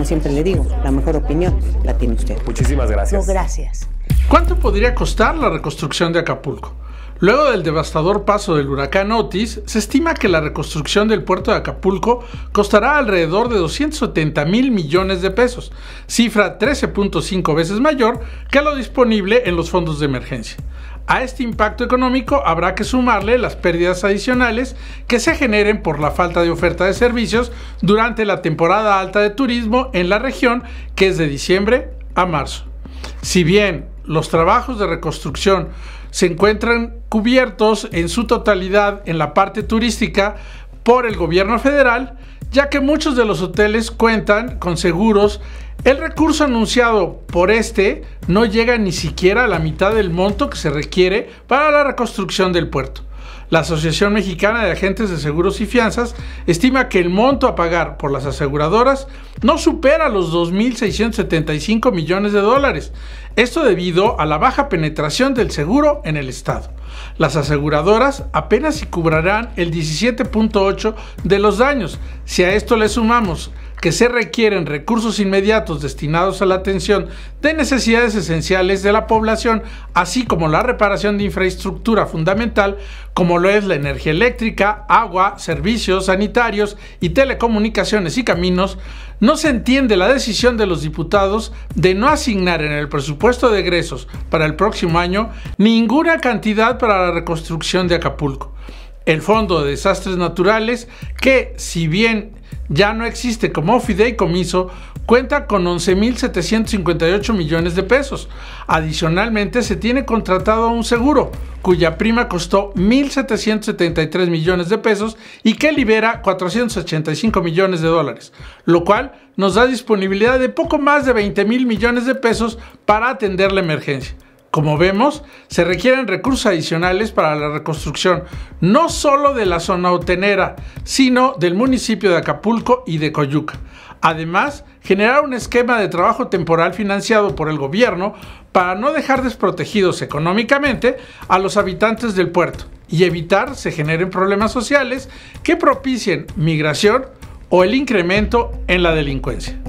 como siempre le digo, la mejor opinión la tiene usted. Muchísimas gracias. No, oh, gracias. ¿Cuánto podría costar la reconstrucción de Acapulco? Luego del devastador paso del huracán Otis, se estima que la reconstrucción del puerto de Acapulco costará alrededor de 270 mil millones de pesos, cifra 13.5 veces mayor que lo disponible en los fondos de emergencia. A este impacto económico habrá que sumarle las pérdidas adicionales que se generen por la falta de oferta de servicios durante la temporada alta de turismo en la región, que es de diciembre a marzo. Si bien los trabajos de reconstrucción se encuentran cubiertos en su totalidad en la parte turística por el gobierno federal, ya que muchos de los hoteles cuentan con seguros. El recurso anunciado por este no llega ni siquiera a la mitad del monto que se requiere para la reconstrucción del puerto. La Asociación Mexicana de Agentes de Seguros y Fianzas estima que el monto a pagar por las aseguradoras no supera los 2.675 millones de dólares, esto debido a la baja penetración del seguro en el Estado. Las aseguradoras apenas si el 17.8 de los daños. Si a esto le sumamos que se requieren recursos inmediatos destinados a la atención de necesidades esenciales de la población, así como la reparación de infraestructura fundamental como lo es la energía eléctrica, agua, servicios sanitarios y telecomunicaciones y caminos, no se entiende la decisión de los diputados de no asignar en el presupuesto de egresos para el próximo año ninguna cantidad para la reconstrucción de Acapulco el Fondo de Desastres Naturales, que si bien ya no existe como fideicomiso, cuenta con 11.758 millones de pesos. Adicionalmente, se tiene contratado un seguro, cuya prima costó 1.773 millones de pesos y que libera 485 millones de dólares, lo cual nos da disponibilidad de poco más de 20.000 millones de pesos para atender la emergencia. Como vemos, se requieren recursos adicionales para la reconstrucción, no solo de la zona hotelera, sino del municipio de Acapulco y de Coyuca. Además, generar un esquema de trabajo temporal financiado por el gobierno para no dejar desprotegidos económicamente a los habitantes del puerto y evitar se generen problemas sociales que propicien migración o el incremento en la delincuencia.